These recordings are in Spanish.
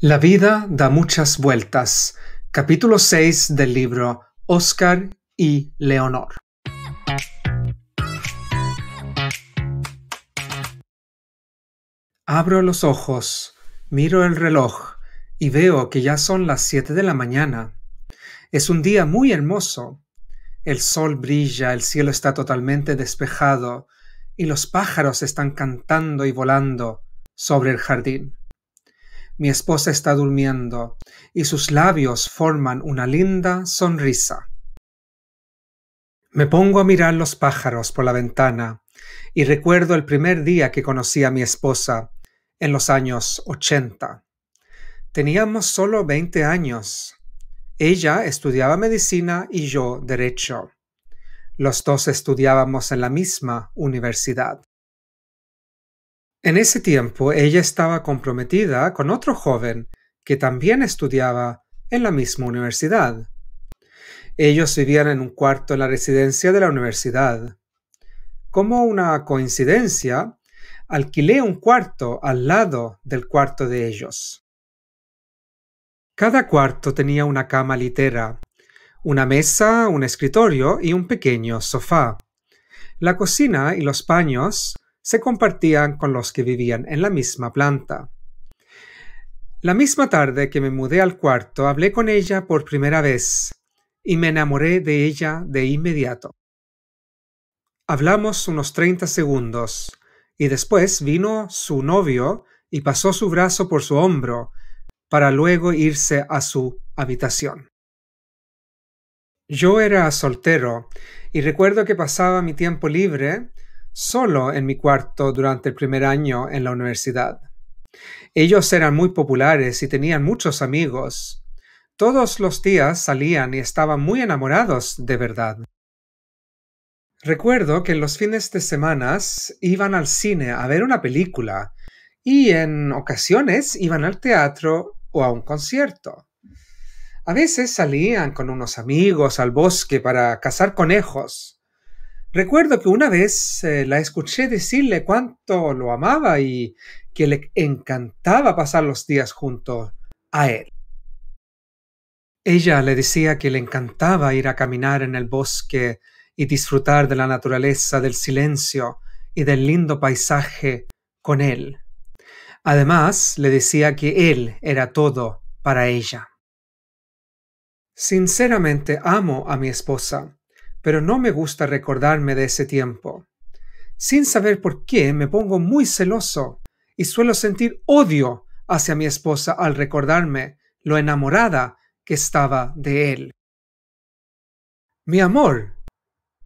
La vida da muchas vueltas. Capítulo 6 del libro Oscar y Leonor. Abro los ojos, miro el reloj y veo que ya son las 7 de la mañana. Es un día muy hermoso. El sol brilla, el cielo está totalmente despejado, y los pájaros están cantando y volando sobre el jardín. Mi esposa está durmiendo y sus labios forman una linda sonrisa. Me pongo a mirar los pájaros por la ventana y recuerdo el primer día que conocí a mi esposa en los años ochenta. Teníamos solo veinte años. Ella estudiaba medicina y yo derecho. Los dos estudiábamos en la misma universidad. En ese tiempo ella estaba comprometida con otro joven que también estudiaba en la misma universidad. Ellos vivían en un cuarto en la residencia de la universidad. Como una coincidencia, alquilé un cuarto al lado del cuarto de ellos. Cada cuarto tenía una cama litera una mesa, un escritorio y un pequeño sofá. La cocina y los paños se compartían con los que vivían en la misma planta. La misma tarde que me mudé al cuarto hablé con ella por primera vez y me enamoré de ella de inmediato. Hablamos unos 30 segundos y después vino su novio y pasó su brazo por su hombro para luego irse a su habitación. Yo era soltero y recuerdo que pasaba mi tiempo libre solo en mi cuarto durante el primer año en la universidad. Ellos eran muy populares y tenían muchos amigos. Todos los días salían y estaban muy enamorados de verdad. Recuerdo que en los fines de semana iban al cine a ver una película y en ocasiones iban al teatro o a un concierto. A veces salían con unos amigos al bosque para cazar conejos. Recuerdo que una vez eh, la escuché decirle cuánto lo amaba y que le encantaba pasar los días junto a él. Ella le decía que le encantaba ir a caminar en el bosque y disfrutar de la naturaleza, del silencio y del lindo paisaje con él. Además, le decía que él era todo para ella. Sinceramente amo a mi esposa, pero no me gusta recordarme de ese tiempo. Sin saber por qué me pongo muy celoso y suelo sentir odio hacia mi esposa al recordarme lo enamorada que estaba de él. Mi amor,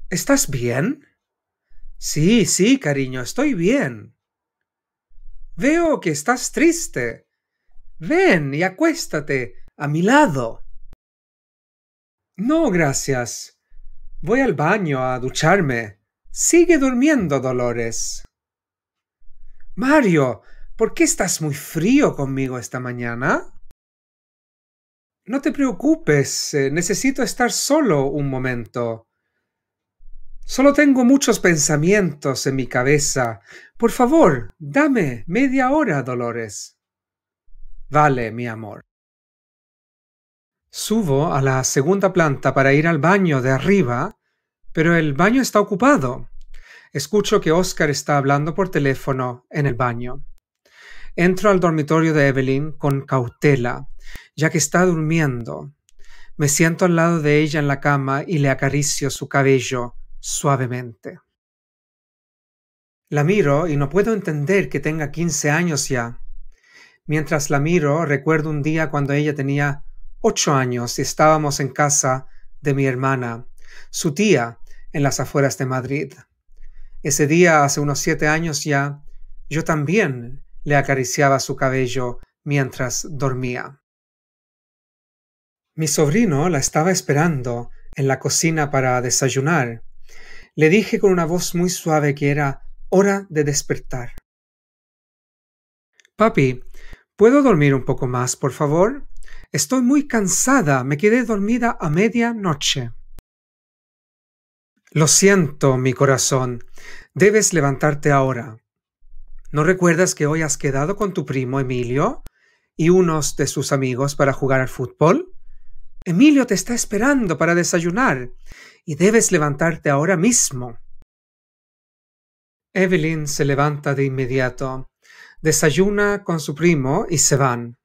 ¿estás bien? Sí, sí, cariño, estoy bien. Veo que estás triste. Ven y acuéstate a mi lado. No, gracias. Voy al baño a ducharme. Sigue durmiendo, Dolores. Mario, ¿por qué estás muy frío conmigo esta mañana? No te preocupes, eh, necesito estar solo un momento. Solo tengo muchos pensamientos en mi cabeza. Por favor, dame media hora, Dolores. Vale, mi amor. Subo a la segunda planta para ir al baño de arriba, pero el baño está ocupado. Escucho que Oscar está hablando por teléfono en el baño. Entro al dormitorio de Evelyn con cautela, ya que está durmiendo. Me siento al lado de ella en la cama y le acaricio su cabello suavemente. La miro y no puedo entender que tenga 15 años ya. Mientras la miro, recuerdo un día cuando ella tenía ocho años y estábamos en casa de mi hermana, su tía, en las afueras de Madrid. Ese día, hace unos siete años ya, yo también le acariciaba su cabello mientras dormía. Mi sobrino la estaba esperando en la cocina para desayunar. Le dije con una voz muy suave que era hora de despertar. Papi, ¿Puedo dormir un poco más, por favor? Estoy muy cansada. Me quedé dormida a medianoche. Lo siento, mi corazón. Debes levantarte ahora. ¿No recuerdas que hoy has quedado con tu primo Emilio y unos de sus amigos para jugar al fútbol? Emilio te está esperando para desayunar y debes levantarte ahora mismo. Evelyn se levanta de inmediato desayuna con su primo y se van.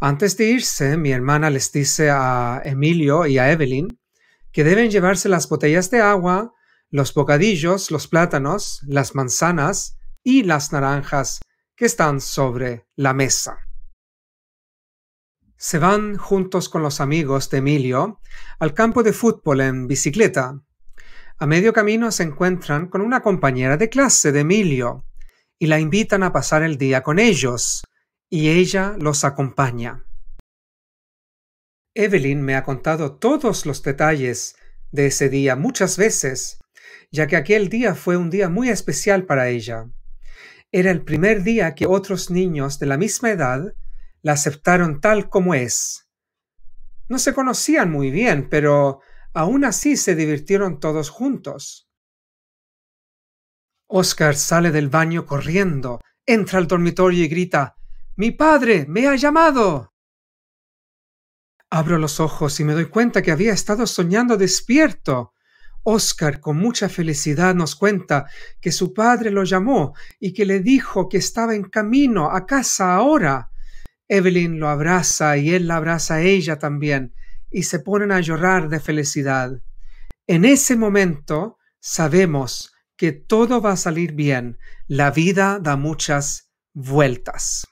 Antes de irse, mi hermana les dice a Emilio y a Evelyn que deben llevarse las botellas de agua, los bocadillos, los plátanos, las manzanas y las naranjas que están sobre la mesa. Se van juntos con los amigos de Emilio al campo de fútbol en bicicleta. A medio camino se encuentran con una compañera de clase de Emilio, y la invitan a pasar el día con ellos, y ella los acompaña. Evelyn me ha contado todos los detalles de ese día muchas veces, ya que aquel día fue un día muy especial para ella. Era el primer día que otros niños de la misma edad la aceptaron tal como es. No se conocían muy bien, pero aún así se divirtieron todos juntos. Oscar sale del baño corriendo, entra al dormitorio y grita Mi padre me ha llamado. Abro los ojos y me doy cuenta que había estado soñando despierto. Oscar con mucha felicidad nos cuenta que su padre lo llamó y que le dijo que estaba en camino a casa ahora. Evelyn lo abraza y él la abraza a ella también y se ponen a llorar de felicidad. En ese momento sabemos que todo va a salir bien. La vida da muchas vueltas.